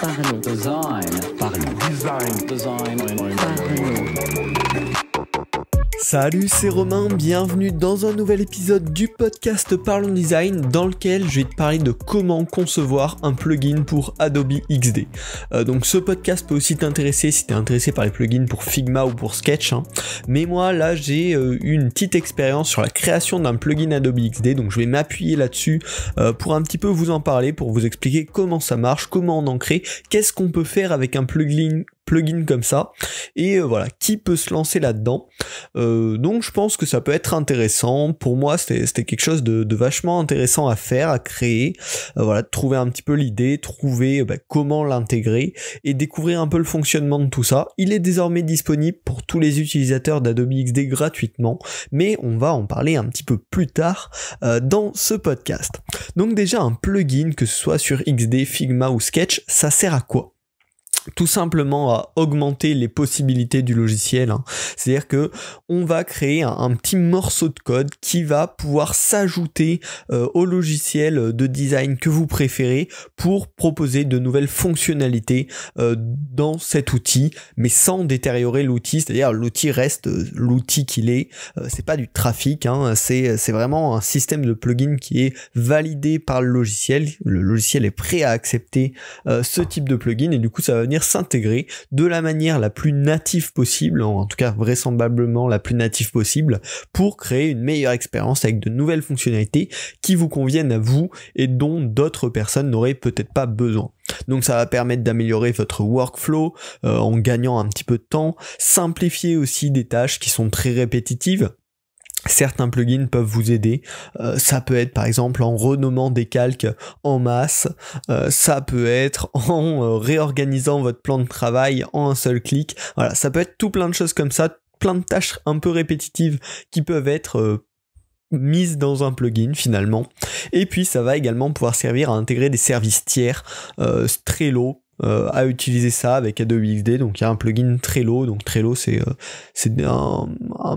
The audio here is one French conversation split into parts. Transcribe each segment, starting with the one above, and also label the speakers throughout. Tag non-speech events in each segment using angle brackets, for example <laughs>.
Speaker 1: Parlons. Design. Parlons. Design. Design. Parlons. Salut, c'est Romain, bienvenue dans un nouvel épisode du podcast Parlons Design dans lequel je vais te parler de comment concevoir un plugin pour Adobe XD. Euh, donc ce podcast peut aussi t'intéresser si tu es intéressé par les plugins pour Figma ou pour Sketch. Hein. Mais moi là j'ai eu une petite expérience sur la création d'un plugin Adobe XD, donc je vais m'appuyer là-dessus euh, pour un petit peu vous en parler, pour vous expliquer comment ça marche, comment on en crée, qu'est-ce qu'on peut faire avec un plugin plugin comme ça. Et euh, voilà, qui peut se lancer là-dedans euh, Donc je pense que ça peut être intéressant. Pour moi, c'était quelque chose de, vachement intéressant à faire, à créer. Euh, voilà, trouver un petit peu l'idée, trouver bah, comment l'intégrer et découvrir un peu le fonctionnement de tout ça. Il est désormais disponible pour tous les utilisateurs d'Adobe XD gratuitement, mais on va en parler un petit peu plus tard dans ce podcast. Donc déjà un plugin, que ce soit sur XD, Figma ou Sketch, ça sert à quoi tout simplement à augmenter les possibilités du logiciel. Hein. C'est-à-dire que on va créer un, petit morceau de code qui va pouvoir s'ajouter euh, au logiciel de design que vous préférez pour proposer de nouvelles fonctionnalités euh, dans cet outil, mais sans détériorer l'outil. C'est-à-dire l'outil reste euh, l'outil qu'il est. c'est pas du trafic. Hein. C'est c'est vraiment un système de plugin qui est validé par le logiciel. Le logiciel est prêt à accepter ce type de plugin et du coup ça va venir s'intégrer de la manière la plus native possible, en tout cas vraisemblablement la plus native possible, pour créer une meilleure expérience avec de nouvelles fonctionnalités qui vous conviennent à vous et dont d'autres personnes n'auraient peut-être pas besoin. Donc ça va permettre d'améliorer votre workflow euh, en gagnant un petit peu de temps, simplifier aussi des tâches qui sont très répétitives Certains plugins peuvent vous aider. Euh, ça peut être par exemple en renommant des calques en masse. Euh, ça peut être <laughs> en euh, réorganisant votre plan de travail en un seul clic. Voilà, ça peut être tout plein de choses comme ça, plein de tâches un peu répétitives qui peuvent être mises dans un plugin finalement. Et puis ça va également pouvoir servir à intégrer des services tiers, euh, Trello euh, à utiliser ça avec Adobe XD. Donc il y a un plugin Trello. Donc Trello c'est euh, c'est un,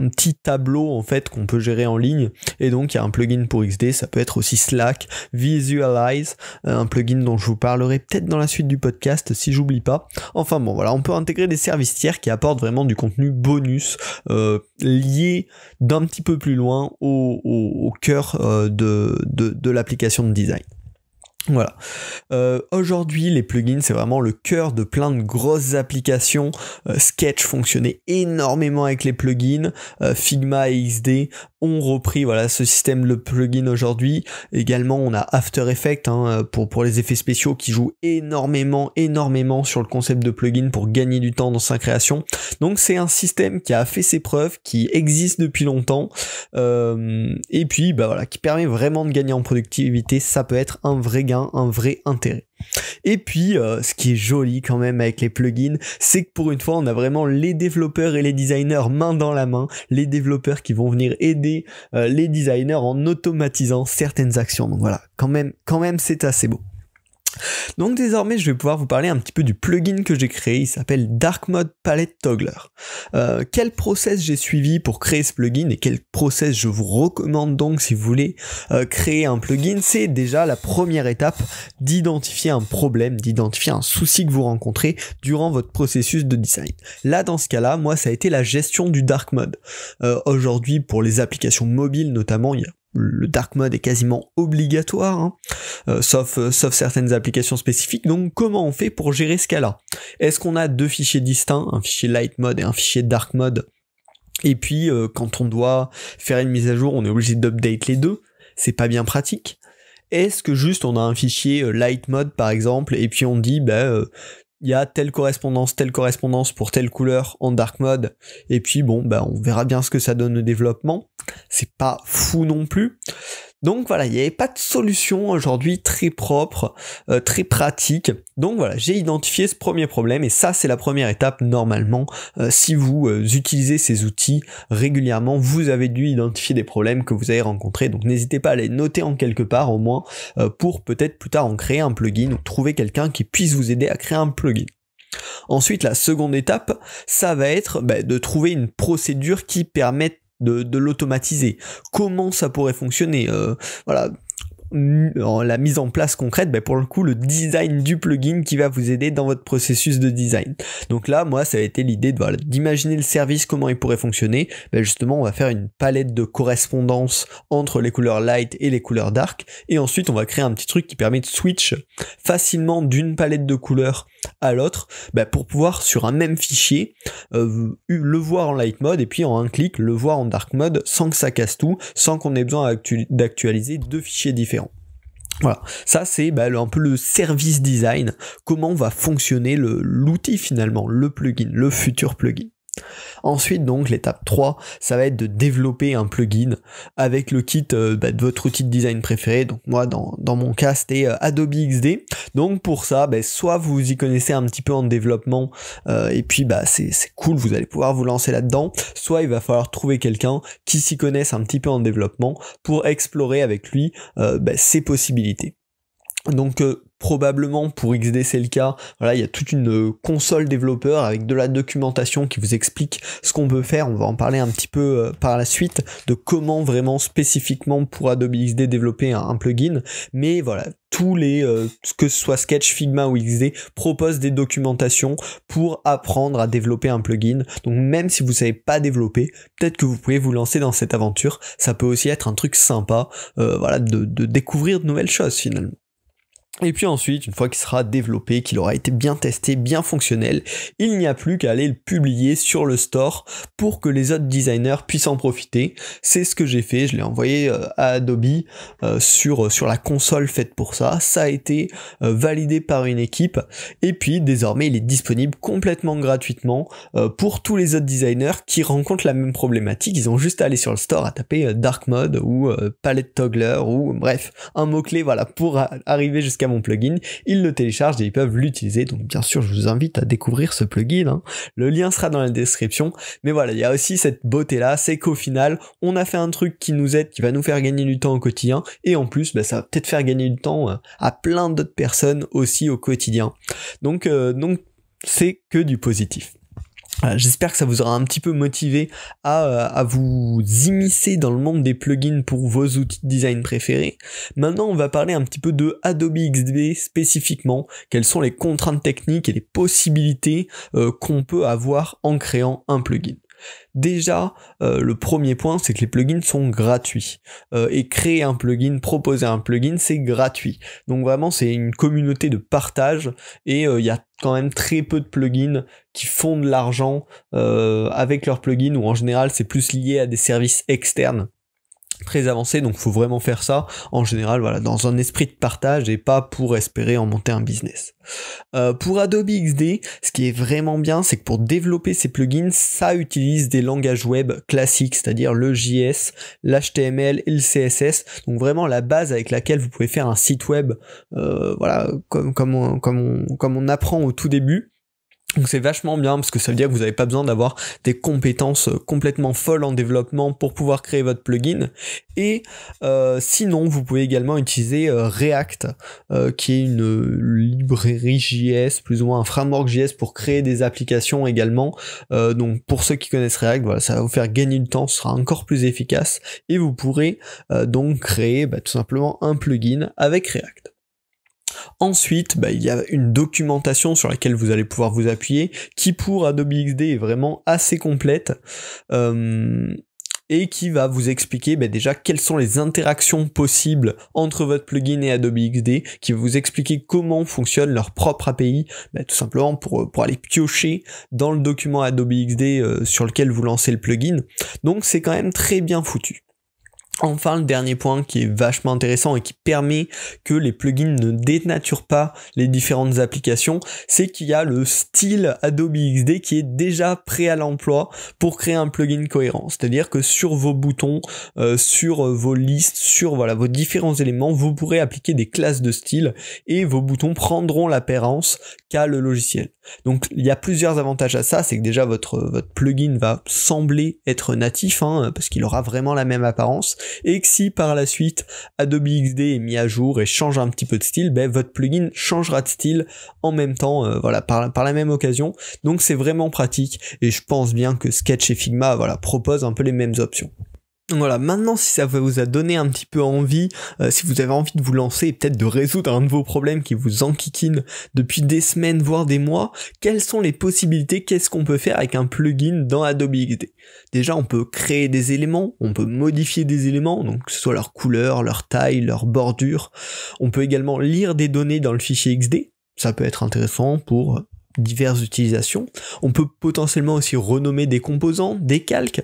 Speaker 1: petit tableau en fait qu'on peut gérer en ligne. Et donc il y a un plugin pour XD. Ça peut être aussi Slack, Visualize, euh, un plugin dont je vous parlerai peut-être dans la suite du podcast si j'oublie pas. Enfin bon voilà, on peut intégrer des services tiers qui apportent vraiment du contenu bonus lié d'un petit peu plus loin au, au, cœur de, de l'application de design. Voilà. Euh, aujourd'hui, les plugins, c'est vraiment le cœur de plein de grosses applications. Euh, Sketch fonctionnait énormément avec les plugins. Euh, Figma et XD ont repris voilà ce système le plugin aujourd'hui. Également, on a After Effects hein, pour pour les effets spéciaux qui jouent énormément énormément sur le concept de plugin pour gagner du temps dans sa création. Donc c'est un système qui a fait ses preuves, qui existe depuis longtemps et puis bah voilà qui permet vraiment de gagner en productivité. Ça peut être un vrai gain un vrai intérêt. Et puis, euh, ce qui est joli quand même avec les plugins, c'est que pour une fois, on a vraiment les développeurs et les designers main dans la main, les développeurs qui vont venir aider euh, les designers en automatisant certaines actions. Donc voilà, quand même, quand même, c'est assez beau. Donc désormais, je vais pouvoir vous parler un petit peu du plugin que j'ai créé. Il s'appelle Dark Mode Palette Toggler. Euh, quel process j'ai suivi pour créer ce plugin et quel process je vous recommande donc si vous voulez euh, créer un plugin C'est déjà la première étape d'identifier un problème, d'identifier un souci que vous rencontrez durant votre processus de design. Là, dans ce cas-là, moi, ça a été la gestion du dark mode. Euh, aujourd'hui, pour les applications mobiles notamment, il y a le dark mode est quasiment obligatoire, hein. euh, sauf, euh, sauf certaines applications spécifiques. Donc comment on fait pour gérer ce cas-là Est-ce qu'on a deux fichiers distincts, un fichier light mode et un fichier dark mode Et puis euh, quand on doit faire une mise à jour, on est obligé d'update les deux. C'est pas bien pratique. Est-ce que juste on a un fichier light mode par exemple et puis on dit bah il y a telle correspondance, telle correspondance pour telle couleur en dark mode. Et puis bon, bah on verra bien ce que ça donne au développement. C'est pas fou non plus. Donc voilà, il n'y avait pas de solution aujourd'hui très propre, euh, très pratique. Donc voilà, j'ai identifié ce premier problème et ça c'est la première étape normalement. Euh, si vous euh, utilisez ces outils régulièrement, vous avez dû identifier des problèmes que vous avez rencontrés. Donc n'hésitez pas à les noter en quelque part au moins pour peut-être plus tard en créer un plugin ou trouver quelqu'un qui puisse vous aider à créer un plugin. Ensuite, la seconde étape, ça va être bah, de trouver une procédure qui permette de, de l'automatiser. Comment ça pourrait fonctionner euh, Voilà, la mise en place concrète, ben pour le coup, le design du plugin qui va vous aider dans votre processus de design. Donc là, moi, ça a été l'idée de, d'imaginer le service, comment il pourrait fonctionner. Ben justement, on va faire une palette de correspondance entre les couleurs light et les couleurs dark. Et ensuite, on va créer un petit truc qui permet de switch facilement d'une palette de couleurs à l'autre ben pour pouvoir sur un même fichier euh, le voir en light mode et puis en un clic le voir en dark mode sans que ça casse tout, sans qu'on ait besoin d'actualiser deux fichiers différents. Voilà, ça c'est bah, un peu le service design, comment va fonctionner l'outil finalement, le plugin, le futur plugin. Ensuite, donc, l'étape 3, ça va être de développer un plugin avec le kit euh, bah, de votre outil de design préféré. Donc, moi, dans, mon cas, c'était euh, Adobe XD. Donc, pour ça, bah, soit vous y connaissez un petit peu en développement, euh, et puis, bah, c'est cool, vous allez pouvoir vous lancer là-dedans. Soit il va falloir trouver quelqu'un qui s'y connaisse un petit peu en développement pour explorer avec lui bah, ses possibilités. Donc probablement pour XD c'est le cas. Voilà, il y a toute une euh, console développeur avec de la documentation qui vous explique ce qu'on peut faire. On va en parler un petit peu euh, par la suite de comment vraiment spécifiquement pour Adobe XD développer un, plugin. Mais voilà, tous les euh, que ce soit Sketch, Figma ou XD proposent des documentations pour apprendre à développer un plugin. Donc même si vous savez pas développer, peut-être que vous pouvez vous lancer dans cette aventure. Ça peut aussi être un truc sympa, voilà, de découvrir de nouvelles choses finalement. Et puis ensuite, une fois qu'il sera développé, qu'il aura été bien testé, bien fonctionnel, il n'y a plus qu'à aller le publier sur le store pour que les autres designers puissent en profiter. C'est ce que j'ai fait, je l'ai envoyé euh, à Adobe euh, sur, euh, sur la console faite pour ça. Ça a été validé par une équipe et puis désormais il est disponible complètement gratuitement pour tous les autres designers qui rencontrent la même problématique. Ils ont juste à aller sur le store à taper dark mode ou palette toggler ou bref, un mot-clé voilà pour arriver jusqu'à mon plugin, ils le téléchargent et ils peuvent l'utiliser. Donc bien sûr, je vous invite à découvrir ce plugin. Hein. Le lien sera dans la description. Mais voilà, il y a aussi cette beauté là, c'est qu'au final, on a fait un truc qui nous aide, qui va nous faire gagner du temps au quotidien. Et en plus, bah, ça va peut-être faire gagner du temps euh, à plein d'autres personnes aussi au quotidien. Donc, euh, donc c'est que du positif. Euh, j'espère que ça vous aura un petit peu motivé à, euh, à, vous immiscer dans le monde des plugins pour vos outils de design préférés. Maintenant, on va parler un petit peu de Adobe XD spécifiquement. Quelles sont les contraintes techniques et les possibilités euh, qu'on peut avoir en créant un plugin. Déjà, euh, le premier point, c'est que les plugins sont gratuits. Euh, et créer un plugin, proposer un plugin, c'est gratuit. Donc vraiment, c'est une communauté de partage et euh, il y a quand même très peu de plugins qui font de l'argent avec leurs plugins ou en général, c'est plus lié à des services externes très avancé, donc faut vraiment faire ça en général, voilà, dans un esprit de partage et pas pour espérer en monter un business. Euh, pour Adobe XD, ce qui est vraiment bien, c'est que pour développer ces plugins, ça utilise des langages web classiques, c'est-à-dire le JS, l'HTML et le CSS, donc vraiment la base avec laquelle vous pouvez faire un site web, euh, voilà, comme, comme, comme, comme on apprend au tout début. Donc c'est vachement bien parce que ça veut dire que vous n'avez pas besoin d'avoir des compétences euh, complètement folles en développement pour pouvoir créer votre plugin. Et euh, sinon, vous pouvez également utiliser euh, React, qui est une librairie JS, plus ou moins un framework JS pour créer des applications également. donc pour ceux qui connaissent React, voilà, ça va vous faire gagner du temps, ce sera encore plus efficace. Et vous pourrez donc créer bah, tout simplement un plugin avec React. Ensuite, bah, il y a une documentation sur laquelle vous allez pouvoir vous appuyer, qui pour Adobe XD est vraiment assez complète. Euh, et qui va vous expliquer bah, déjà quelles sont les interactions possibles entre votre plugin et Adobe XD, qui va vous expliquer comment fonctionne leur propre API, bah, tout simplement pour, aller piocher dans le document Adobe XD euh, sur lequel vous lancez le plugin. Donc c'est quand même très bien foutu. Enfin, le dernier point qui est vachement intéressant et qui permet que les plugins ne dénaturent pas les différentes applications, c'est qu'il y a le style Adobe XD qui est déjà prêt à l'emploi pour créer un plugin cohérent. C'est-à-dire que sur vos boutons, euh, sur vos listes, sur voilà vos différents éléments, vous pourrez appliquer des classes de style et vos boutons prendront l'apparence qu'a le logiciel. Donc, il y a plusieurs avantages à ça. C'est que déjà votre votre plugin va sembler être natif, hein, parce qu'il aura vraiment la même apparence et que si par la suite Adobe XD est mis à jour et change un petit peu de style, ben votre plugin changera de style en même temps, euh, voilà, par la, par la même occasion. Donc c'est vraiment pratique et je pense bien que Sketch et Figma, voilà, proposent un peu les mêmes options. Voilà, maintenant si ça vous a donné un petit peu envie, euh, si vous avez envie de vous lancer et peut-être de résoudre un de vos problèmes qui vous enquiquine depuis des semaines, voire des mois, quelles sont les possibilités, qu'est-ce qu'on peut faire avec un plugin dans Adobe XD Déjà, on peut créer des éléments, on peut modifier des éléments, donc que ce soit leur couleur, leur taille, leur bordure. On peut également lire des données dans le fichier XD, ça peut être intéressant pour euh, diverses utilisations. On peut potentiellement aussi renommer des composants, des calques.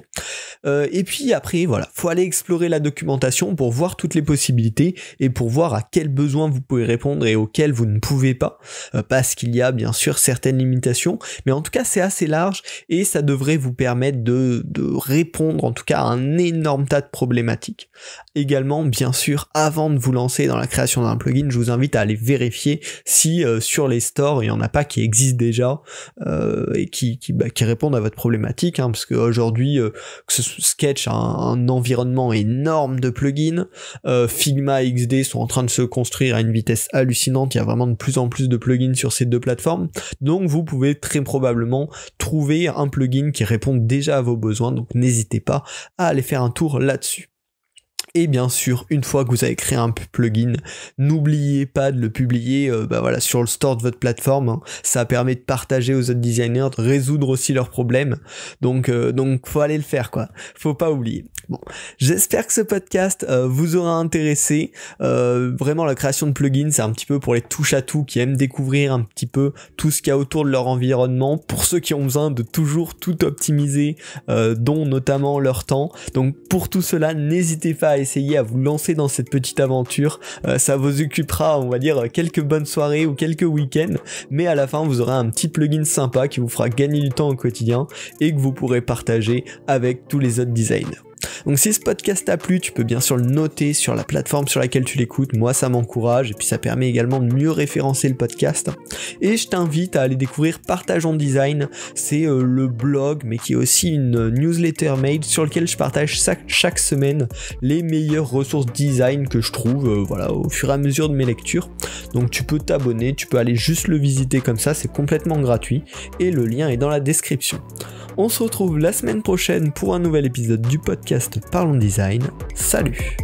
Speaker 1: Euh, et puis après, voilà, faut aller explorer la documentation pour voir toutes les possibilités et pour voir à quels besoins vous pouvez répondre et auxquels vous ne pouvez pas, euh, parce qu'il y a bien sûr certaines limitations. Mais en tout cas, c'est assez large et ça devrait vous permettre de, répondre en tout cas à un énorme tas de problématiques. Également, bien sûr, avant de vous lancer dans la création d'un plugin, je vous invite à aller vérifier si euh, sur les stores il n'y en a pas qui existent déjà euh, et qui, bah, qui, répondent à votre problématique, hein, parce qu'aujourd'hui, euh, ce Sketch a un, environnement énorme de plugins, euh, Figma et XD sont en train de se construire à une vitesse hallucinante, il y a vraiment de plus en plus de plugins sur ces deux plateformes, donc vous pouvez très probablement trouver un plugin qui répond déjà à vos besoins, donc n'hésitez pas à aller faire un tour là-dessus. Et bien sûr, une fois que vous avez créé un plugin, n'oubliez pas de le publier euh, bah voilà, sur le store de votre plateforme. Hein. Ça permet de partager aux autres designers, de résoudre aussi leurs problèmes. Donc, euh, donc faut aller le faire, quoi. Faut pas oublier. Bon, j'espère que ce podcast euh, vous aura intéressé. Euh, vraiment, la création de plugins, c'est un petit peu pour les touches à tout qui aiment découvrir un petit peu tout ce qu'il y a autour de leur environnement. Pour ceux qui ont besoin de toujours tout optimiser, dont notamment leur temps. Donc, pour tout cela, n'hésitez pas à essayer, à vous lancer dans cette petite aventure. Euh, ça vous occupera, on va dire, quelques bonnes soirées ou quelques week-ends, mais à la fin, vous aurez un petit plugin sympa qui vous fera gagner du temps au quotidien et que vous pourrez partager avec tous les autres designers. Donc si ce podcast t'a plu, tu peux bien sûr le noter sur la plateforme sur laquelle tu l'écoutes. Moi, ça m'encourage et puis ça permet également de mieux référencer le podcast. Et je t'invite à aller découvrir Partage en Design. C'est euh, le blog, mais qui est aussi une euh, newsletter made sur lequel je partage chaque semaine les meilleures ressources design que je trouve euh, voilà, au fur et à mesure de mes lectures. Donc tu peux t'abonner, tu peux aller juste le visiter comme ça, c'est complètement gratuit et le lien est dans la description. On se retrouve la semaine prochaine pour un nouvel épisode du podcast Parlons Design. Salut